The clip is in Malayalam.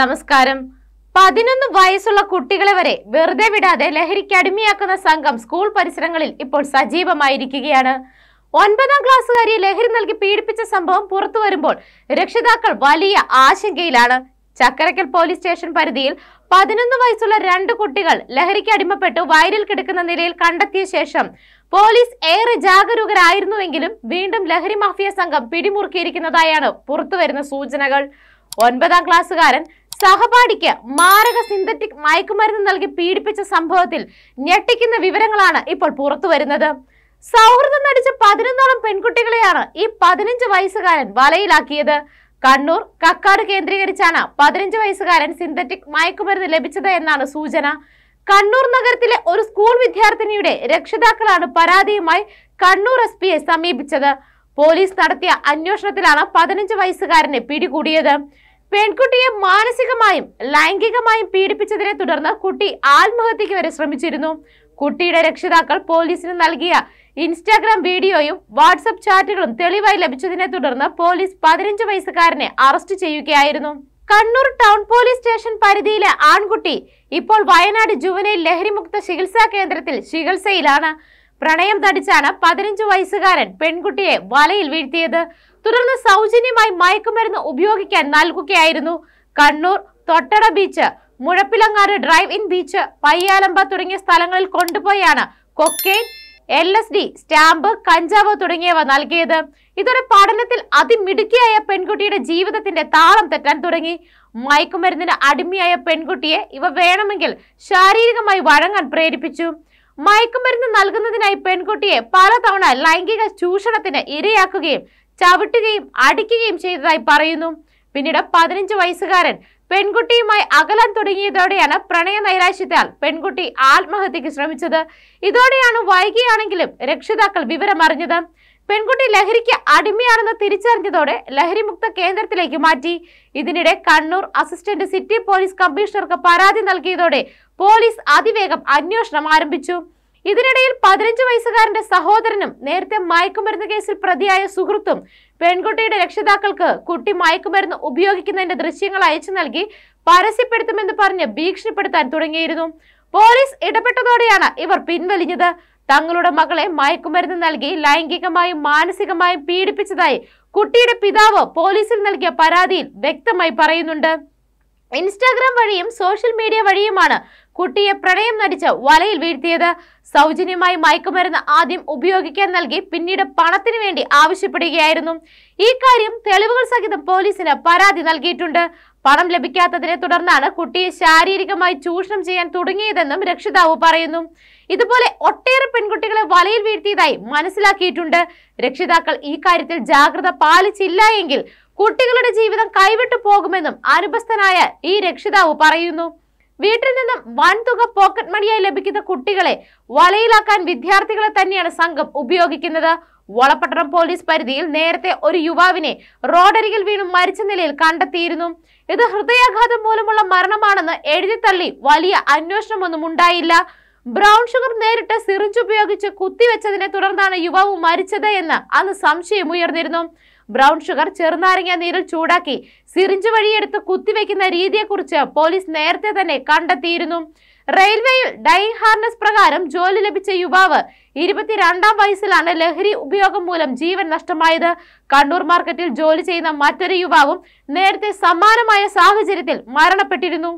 നമസ്കാരം പതിനൊന്ന് വയസ്സുള്ള കുട്ടികളെ വരെ വെറുതെ വിടാതെ ലഹരിക്ക് അടിമയാക്കുന്ന സംഘം സ്കൂൾ പരിസരങ്ങളിൽ ഇപ്പോൾ സജീവമായിരിക്കുകയാണ് ഒൻപതാം ക്ലാസ്സുകാരിയെ ലഹരി നൽകി പീഡിപ്പിച്ച സംഭവം പുറത്തു വരുമ്പോൾ രക്ഷിതാക്കൾ വലിയ ആശങ്കയിലാണ് ചക്കരക്കൽ പോലീസ് സ്റ്റേഷൻ പരിധിയിൽ പതിനൊന്ന് വയസ്സുള്ള രണ്ട് കുട്ടികൾ ലഹരിക്ക് അടിമപ്പെട്ട് വയലിൽ കിടക്കുന്ന നിലയിൽ കണ്ടെത്തിയ ശേഷം പോലീസ് ഏറെ ജാഗരൂകരായിരുന്നുവെങ്കിലും വീണ്ടും ലഹരി മാഫിയ സംഘം പിടിമുറുക്കിയിരിക്കുന്നതായാണ് പുറത്തുവരുന്ന സൂചനകൾ ഒൻപതാം ക്ലാസ്സുകാരൻ സഹപാഠിക്ക് മാരക സിന്തറ്റിക് മയക്കുമരുന്ന് നൽകി പീഡിപ്പിച്ച സംഭവത്തിൽ ഞെട്ടിക്കുന്ന വിവരങ്ങളാണ് ഇപ്പോൾ പുറത്തു വരുന്നത് സൗഹൃദം നടിച്ച പതിനൊന്നോളം പെൺകുട്ടികളെയാണ് ഈ പതിനഞ്ച് വയസ്സുകാരൻ വലയിലാക്കിയത് കണ്ണൂർ കക്കാട് കേന്ദ്രീകരിച്ചാണ് പതിനഞ്ച് വയസ്സുകാരൻ സിന്തറ്റിക് മയക്കുമരുന്ന് ലഭിച്ചത് എന്നാണ് സൂചന കണ്ണൂർ നഗരത്തിലെ ഒരു സ്കൂൾ വിദ്യാർത്ഥിനിയുടെ രക്ഷിതാക്കളാണ് പരാതിയുമായി കണ്ണൂർ എസ് സമീപിച്ചത് പോലീസ് നടത്തിയ അന്വേഷണത്തിലാണ് പതിനഞ്ച് വയസ്സുകാരനെ പിടികൂടിയത് പെൺകുട്ടിയെ മാനസികമായും ലൈംഗികമായും പീഡിപ്പിച്ചതിനെ തുടർന്ന് കുട്ടി ആത്മഹത്യക്ക് വരെ ശ്രമിച്ചിരുന്നു കുട്ടിയുടെ രക്ഷിതാക്കൾ പോലീസിന് നൽകിയ ഇൻസ്റ്റാഗ്രാം വീഡിയോയും വാട്സപ്പ് ചാറ്റുകളും തെളിവായി ലഭിച്ചതിനെ തുടർന്ന് പോലീസ് പതിനഞ്ച് വയസ്സുകാരനെ അറസ്റ്റ് ചെയ്യുകയായിരുന്നു കണ്ണൂർ ടൗൺ പോലീസ് സ്റ്റേഷൻ പരിധിയിലെ ആൺകുട്ടി ഇപ്പോൾ വയനാട് ജുവനൈൽ ലഹരിമുക്ത ചികിത്സാ കേന്ദ്രത്തിൽ ചികിത്സയിലാണ് പ്രണയം തടിച്ചാണ് പതിനഞ്ചു വയസ്സുകാരൻ പെൺകുട്ടിയെ വലയിൽ വീഴ്ത്തിയത് തുടർന്ന് സൗജന്യമായി മയക്കുമരുന്ന് ഉപയോഗിക്കാൻ നൽകുകയായിരുന്നു Kannur Thottada beach Muzhappilangad drive in beach പയ്യാലമ്പ തുടങ്ങിയ സ്ഥലങ്ങളിൽ കൊണ്ടുപോയാണ് cocaine L S D stamp കഞ്ചാവ് തുടങ്ങിയവ നൽകിയത് ഇതോടെ പഠനത്തിൽ അതിമിടുക്കിയായ പെൺകുട്ടിയുടെ ജീവിതത്തിന്റെ താളം തെറ്റാൻ തുടങ്ങി മയക്കുമരുന്നിന് അടിമയായ പെൺകുട്ടിയെ ഇവ വേണമെങ്കിൽ ശാരീരികമായി വഴങ്ങാൻ പ്രേരിപ്പിച്ചു മയക്കുമരുന്ന് നൽകുന്നതിനായി പെൺകുട്ടിയെ പലതവണ ലൈംഗിക ചൂഷണത്തിന് ഇരയാക്കുകയും ചവിട്ടുകയും അടിക്കുകയും ചെയ്തതായി പറയുന്നു പിന്നീട് പതിനഞ്ച് വയസ്സുകാരൻ പെൺകുട്ടിയുമായി അകലം തുടങ്ങിയതോടെയാണ് പ്രണയ നൈരാശ്യത്താൽ പെൺകുട്ടി ആത്മഹത്യക്ക് ശ്രമിച്ചത് ഇതോടെയാണ് വൈകിയാണെങ്കിലും രക്ഷിതാക്കൾ വിവരമറിഞ്ഞത് പെൺകുട്ടി ലഹരിക്ക് അടിമയാണെന്ന് തിരിച്ചറിഞ്ഞതോടെ ലഹരിമുക്ത കേന്ദ്രത്തിലേക്ക് മാറ്റി ഇതിനിടെ കണ്ണൂർ അസിസ്റ്റന്റ് സിറ്റി പോലീസ് കമ്മീഷണർക്ക് പരാതി നൽകിയതോടെ പോലീസ് അതിവേഗം അന്വേഷണം ആരംഭിച്ചു ഇതിനിടയിൽ പതിനഞ്ച് വയസ്സുകാരന്റെ സഹോദരനും നേരത്തെ മയക്കുമരുന്ന് കേസിൽ പ്രതിയായ സുഹൃത്തും പെൺകുട്ടിയുടെ രക്ഷിതാക്കൾക്ക് കുട്ടി മയക്കുമരുന്ന് ഉപയോഗിക്കുന്നതിന്റെ ദൃശ്യങ്ങൾ അയച്ചു നൽകി പരസ്യപ്പെടുത്തുമെന്ന് പറഞ്ഞ് ഭീഷണിപ്പെടുത്താൻ തുടങ്ങിയിരുന്നു പോലീസ് ഇടപെട്ടതോടെയാണ് ഇവർ പിൻവലിഞ്ഞത് തങ്ങളുടെ മകളെ മയക്കുമരുന്ന് നൽകി ലൈംഗികമായും മാനസികമായും പീഡിപ്പിച്ചതായി കുട്ടിയുടെ പിതാവ് പോലീസിൽ നൽകിയ പരാതിയിൽ വ്യക്തമായി പറയുന്നുണ്ട് ഇൻസ്റ്റാഗ്രാം വഴിയും സോഷ്യൽ മീഡിയ വഴിയുമാണ് കുട്ടിയെ പ്രണയം നടിച്ച് വലയിൽ വീഴ്ത്തിയത് സൗജന്യമായി മയക്കുമരുന്ന് ആദ്യം ഉപയോഗിക്കാൻ നൽകി പിന്നീട് പണത്തിനു വേണ്ടി ആവശ്യപ്പെടുകയായിരുന്നു ഈ കാര്യം തെളിവുകൾ സഹിതം പോലീസിന് പരാതി നൽകിയിട്ടുണ്ട് പണം ലഭിക്കാത്തതിനെ തുടർന്നാണ് കുട്ടിയെ ശാരീരികമായി ചൂഷണം ചെയ്യാൻ തുടങ്ങിയതെന്നും രക്ഷിതാവ് പറയുന്നു ഇതുപോലെ ഒട്ടേറെ പെൺകുട്ടികളെ വലയിൽ വീഴ്ത്തിയതായി മനസ്സിലാക്കിയിട്ടുണ്ട് രക്ഷിതാക്കൾ ഈ കാര്യത്തിൽ ജാഗ്രത പാലിച്ചില്ല എങ്കിൽ കുട്ടികളുടെ ജീവിതം കൈവിട്ടു പോകുമെന്നും അനുഭസ്ഥനായ ഈ രക്ഷിതാവ് പറയുന്നു വീട്ടിൽ നിന്നും വൻതുക പോക്കറ്റ് മണിയായി ലഭിക്കുന്ന കുട്ടികളെ വലയിലാക്കാൻ വിദ്യാർത്ഥികളെ തന്നെയാണ് സംഘം ഉപയോഗിക്കുന്നത് വളപ്പട്ടണം പോലീസ് പരിധിയിൽ നേരത്തെ ഒരു യുവാവിനെ റോഡരികിൽ വീണ് മരിച്ച നിലയിൽ കണ്ടെത്തിയിരുന്നു ഇത് ഹൃദയാഘാതം മൂലമുള്ള മരണമാണെന്ന് തള്ളി വലിയ അന്വേഷണമൊന്നും ഉണ്ടായില്ല ബ്രൗൺ ഷുഗർ നേരിട്ട് സിറിഞ്ച് ഉപയോഗിച്ച് കുത്തിവെച്ചതിനെ തുടർന്നാണ് യുവാവ് മരിച്ചത് എന്ന് അന്ന് സംശയം ഉയർന്നിരുന്നു ബ്രൗൺ ഷുഗർ ചെറുനാരങ്ങ നീരിൽ ചൂടാക്കി സിറിഞ്ച് വഴിയെടുത്ത് കുത്തിവെക്കുന്ന രീതിയെക്കുറിച്ച് പോലീസ് നേരത്തെ തന്നെ കണ്ടെത്തിയിരുന്നു റെയിൽവേയിൽ ഡൈ ഹാർനസ് പ്രകാരം ജോലി ലഭിച്ച യുവാവ് ഇരുപത്തിരണ്ടാം വയസ്സിലാണ് ലഹരി ഉപയോഗം മൂലം ജീവൻ നഷ്ടമായത് കണ്ണൂർ മാർക്കറ്റിൽ ജോലി ചെയ്യുന്ന മറ്റൊരു യുവാവും നേരത്തെ സമാനമായ സാഹചര്യത്തിൽ മരണപ്പെട്ടിരുന്നു